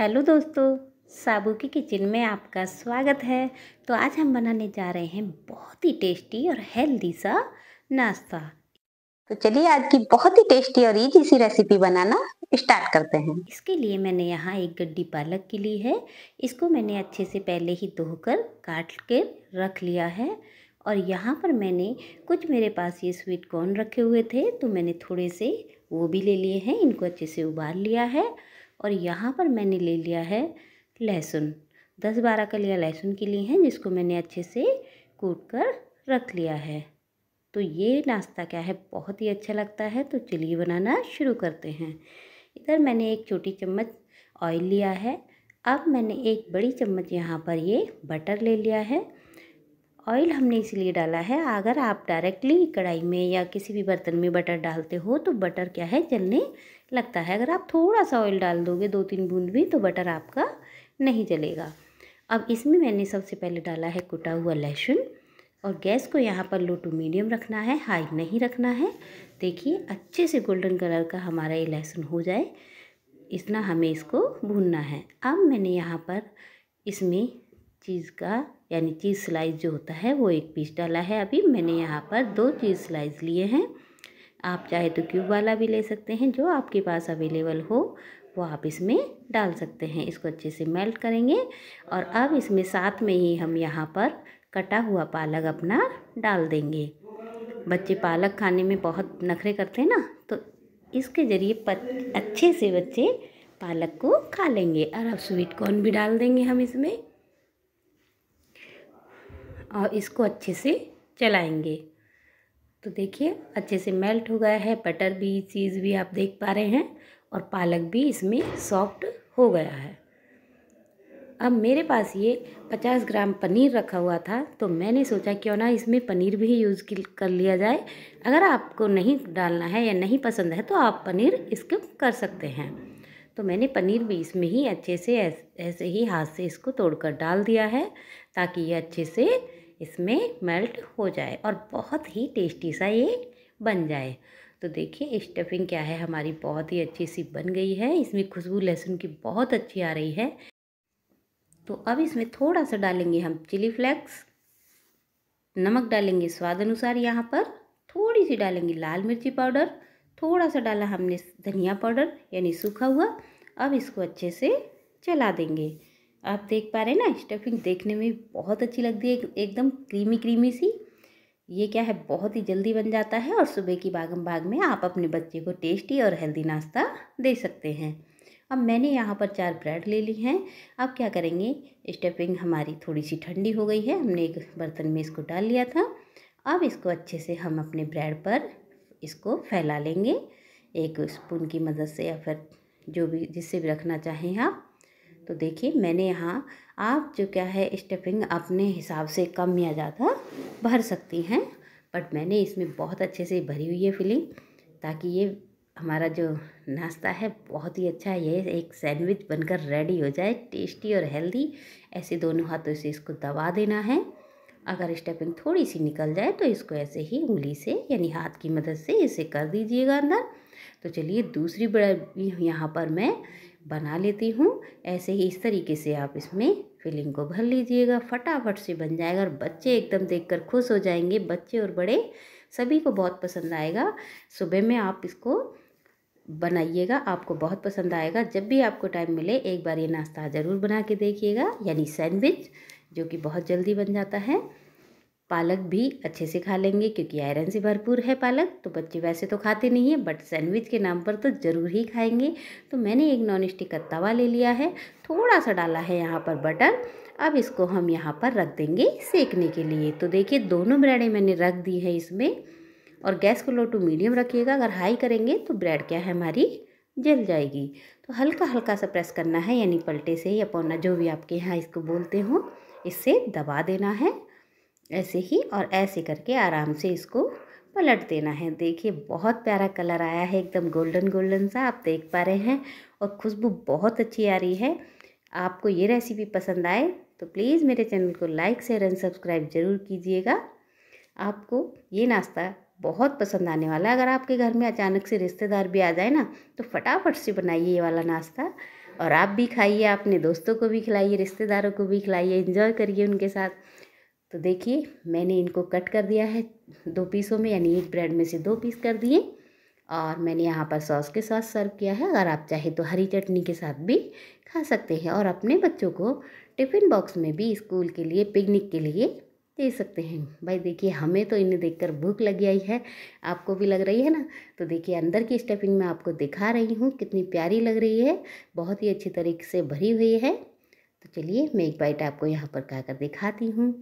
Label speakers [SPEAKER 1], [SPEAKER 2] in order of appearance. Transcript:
[SPEAKER 1] hello दोस्तों साबू की kitchen में आपका स्वागत है तो आज हम बनाने जा रहे हैं बहुत ही टेस्टी और हेल्दी सा नाश्ता तो चलिए आज की बहुत ही टेस्टी और ईजी सी रेसिपी बनाना स्टार्ट करते हैं इसके लिए मैंने यहाँ एक गड्डी पालक की ली है इसको मैंने अच्छे से पहले ही धोकर काट के रख लिया है और यहाँ पर मैंने कुछ मेरे पास ये स्वीट कॉर्न रखे हुए थे तो मैंने थोड़े से वो भी ले लिए हैं इनको अच्छे से उबाल लिया है और यहाँ पर मैंने ले लिया है लहसुन दस बारह कलियाँ लहसुन की लिए हैं जिसको मैंने अच्छे से कूट कर रख लिया है तो ये नाश्ता क्या है बहुत ही अच्छा लगता है तो चलिए बनाना शुरू करते हैं इधर मैंने एक छोटी चम्मच ऑयल लिया है अब मैंने एक बड़ी चम्मच यहाँ पर ये बटर ले लिया है ऑयल हमने इसलिए डाला है अगर आप डायरेक्टली कढ़ाई में या किसी भी बर्तन में बटर डालते हो तो बटर क्या है जलने लगता है अगर आप थोड़ा सा ऑयल डाल दोगे दो तीन बूंद भी तो बटर आपका नहीं जलेगा अब इसमें मैंने सबसे पहले डाला है कुटा हुआ लहसुन और गैस को यहाँ पर लो टू मीडियम रखना है हाई नहीं रखना है देखिए अच्छे से गोल्डन कलर का हमारा ये लहसुन हो जाए इतना हमें इसको भूनना है अब मैंने यहाँ पर इसमें चीज़ का यानी चीज़ स्लाइस जो होता है वो एक पीस डाला है अभी मैंने यहाँ पर दो चीज़ स्लाइस लिए हैं आप चाहे तो क्यूब वाला भी ले सकते हैं जो आपके पास अवेलेबल हो वो आप इसमें डाल सकते हैं इसको अच्छे से मेल्ट करेंगे और अब इसमें साथ में ही हम यहाँ पर कटा हुआ पालक अपना डाल देंगे बच्चे पालक खाने में बहुत नखरे करते हैं ना तो इसके ज़रिए अच्छे से बच्चे पालक को खा लेंगे और अब स्वीट कॉर्न भी डाल देंगे हम इसमें और इसको अच्छे से चलाएंगे तो देखिए अच्छे से मेल्ट हो गया है बटर भी चीज़ भी आप देख पा रहे हैं और पालक भी इसमें सॉफ्ट हो गया है अब मेरे पास ये 50 ग्राम पनीर रखा हुआ था तो मैंने सोचा क्यों ना इसमें पनीर भी यूज़ कर लिया जाए अगर आपको नहीं डालना है या नहीं पसंद है तो आप पनीर स्किप कर सकते हैं तो मैंने पनीर भी इसमें ही अच्छे से ऐसे ही हाथ से इसको तोड़कर डाल दिया है ताकि ये अच्छे से इसमें मेल्ट हो जाए और बहुत ही टेस्टी सा ये बन जाए तो देखिए स्टफिंग क्या है हमारी बहुत ही अच्छी सी बन गई है इसमें खुशबू लहसुन की बहुत अच्छी आ रही है तो अब इसमें थोड़ा सा डालेंगे हम चिली फ्लेक्स नमक डालेंगे स्वाद अनुसार यहाँ पर थोड़ी सी डालेंगे लाल मिर्ची पाउडर थोड़ा सा डाला हमने धनिया पाउडर यानी सूखा हुआ अब इसको अच्छे से चला देंगे आप देख पा रहे हैं ना स्टफिंग देखने में बहुत अच्छी लगती है एक, एकदम क्रीमी क्रीमी सी ये क्या है बहुत ही जल्दी बन जाता है और सुबह की बागम बाग में आप अपने बच्चे को टेस्टी और हेल्दी नाश्ता दे सकते हैं अब मैंने यहाँ पर चार ब्रेड ले ली हैं अब क्या करेंगे स्टफिंग हमारी थोड़ी सी ठंडी हो गई है हमने एक बर्तन में इसको डाल लिया था अब इसको अच्छे से हम अपने ब्रेड पर इसको फैला लेंगे एक स्पून की मदद से या फिर जो भी जिससे भी रखना चाहें आप तो देखिए मैंने यहाँ आप जो क्या है स्टफिंग अपने हिसाब से कम या ज़्यादा भर सकती हैं बट मैंने इसमें बहुत अच्छे से भरी हुई है फिलिंग ताकि ये हमारा जो नाश्ता है बहुत ही अच्छा है ये एक सैंडविच बनकर रेडी हो जाए टेस्टी और हेल्दी ऐसे दोनों हाथों से इसको दबा देना है अगर स्टफिंग थोड़ी सी निकल जाए तो इसको ऐसे ही उंगली से यानी हाथ की मदद से इसे कर दीजिएगा अंदर तो चलिए दूसरी बड़ा यहाँ पर मैं बना लेती हूँ ऐसे ही इस तरीके से आप इसमें फिलिंग को भर लीजिएगा फटाफट से बन जाएगा और बच्चे एकदम देखकर खुश हो जाएंगे बच्चे और बड़े सभी को बहुत पसंद आएगा सुबह में आप इसको बनाइएगा आपको बहुत पसंद आएगा जब भी आपको टाइम मिले एक बार ये नाश्ता ज़रूर बना के देखिएगा यानी सैंडविच जो कि बहुत जल्दी बन जाता है पालक भी अच्छे से खा लेंगे क्योंकि आयरन से भरपूर है पालक तो बच्चे वैसे तो खाते नहीं है बट सैंडविच के नाम पर तो ज़रूर ही खाएंगे तो मैंने एक नॉन स्टिक का तवा ले लिया है थोड़ा सा डाला है यहाँ पर बटर अब इसको हम यहाँ पर रख देंगे सेकने के लिए तो देखिए दोनों ब्रेडें मैंने रख दी है इसमें और गैस को लो टू मीडियम रखिएगा अगर हाई करेंगे तो ब्रेड क्या है हमारी जल जाएगी तो हल्का हल्का सा प्रेस करना है यानी पलटे से या पौना जो भी आपके यहाँ इसको बोलते हो इससे दबा देना है ऐसे ही और ऐसे करके आराम से इसको पलट देना है देखिए बहुत प्यारा कलर आया है एकदम गोल्डन गोल्डन सा आप देख पा रहे हैं और खुशबू बहुत अच्छी आ रही है आपको ये रेसिपी पसंद आए तो प्लीज़ मेरे चैनल को लाइक शेयर एंड सब्सक्राइब ज़रूर कीजिएगा आपको ये नाश्ता बहुत पसंद आने वाला है अगर आपके घर में अचानक से रिश्तेदार भी आ जाए ना तो फटाफट से बनाइए ये वाला नाश्ता और आप भी खाइए अपने दोस्तों को भी खिलाइए रिश्तेदारों को भी खिलाइए इन्जॉय करिए उनके साथ तो देखिए मैंने इनको कट कर दिया है दो पीसों में यानी एक ब्रेड में से दो पीस कर दिए और मैंने यहाँ पर सॉस के साथ सर्व किया है अगर आप चाहे तो हरी चटनी के साथ भी खा सकते हैं और अपने बच्चों को टिफ़िन बॉक्स में भी स्कूल के लिए पिकनिक के लिए दे सकते हैं भाई देखिए हमें तो इन्हें देखकर भूख लग आई है आपको भी लग रही है ना तो देखिए अंदर की स्टफिंग मैं आपको दिखा रही हूँ कितनी प्यारी लग रही है बहुत ही अच्छी तरीके से भरी हुई है तो चलिए मैं एक बाइट आपको यहाँ पर कर दिखाती हूँ